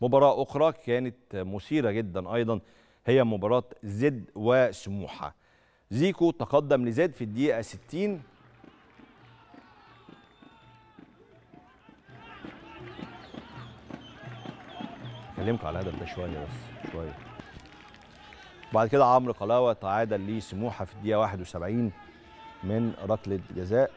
مباراة أخرى كانت مثيرة جدا أيضا هي مباراة زد وسموحة زيكو تقدم لزد في الدقيقة 60 أكلمك على الهدف ده شوية بس شوية بعد كده عمرو قلاوة تعادل لسموحة في الدقيقة 71 من ركلة جزاء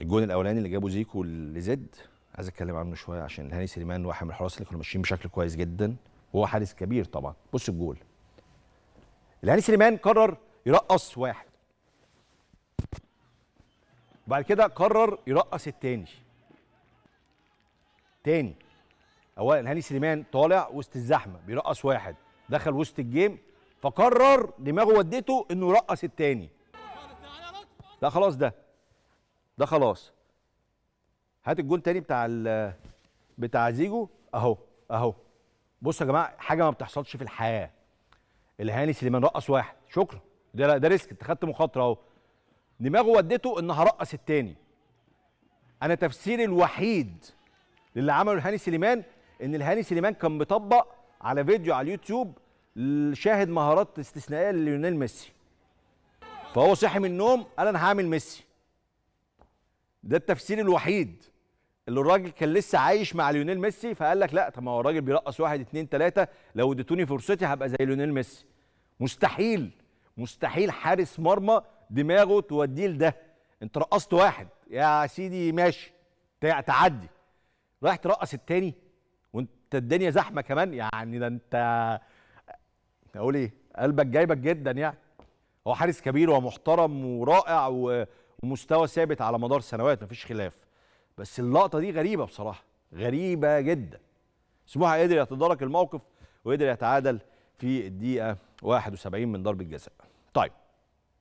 الجون الاولاني اللي جابه زيكو لزد عايز اتكلم عنه شويه عشان هاني سليمان واحد من الحراس اللي كانوا ماشيين بشكل كويس جدا وهو حارس كبير طبعا بص الجول الهاني سليمان قرر يرقص واحد وبعد كده قرر يرقص التاني تاني اولا هاني سليمان طالع وسط الزحمه بيرقص واحد دخل وسط الجيم فقرر دماغه ودته انه يرقص التاني لا خلاص ده ده خلاص هات الجون تاني بتاع ال بتاع زيجو اهو اهو بصوا يا جماعه حاجه ما بتحصلش في الحياه الهاني سليمان رقص واحد شكرا ده ده ريسك انت خدت مخاطره اهو دماغه ودته ان هرقص التاني انا تفسيري الوحيد للي عمله هاني سليمان ان الهاني سليمان كان مطبق على فيديو على اليوتيوب شاهد مهارات استثنائيه لليونيل ميسي فهو صحي من النوم قال انا هعمل ميسي ده التفسير الوحيد اللي الراجل كان لسه عايش مع ليونيل ميسي فقال لك لا طب ما هو الراجل بيرقص واحد اتنين تلاته لو اديتوني فرصتي هبقى زي ليونيل ميسي مستحيل مستحيل حارس مرمى دماغه توديه لده انت رقصت واحد يا سيدي ماشي تعدي رايح ترقص التاني انت الدنيا زحمه كمان يعني ده انت اقول ايه قلبك جايبك جدا يعني هو حارس كبير ومحترم ورائع ومستوى ثابت على مدار سنوات مفيش خلاف بس اللقطه دي غريبه بصراحه غريبه جدا سموحه قدر يتدارك الموقف وقدر يتعادل في الدقيقه 71 من ضربه جزاء طيب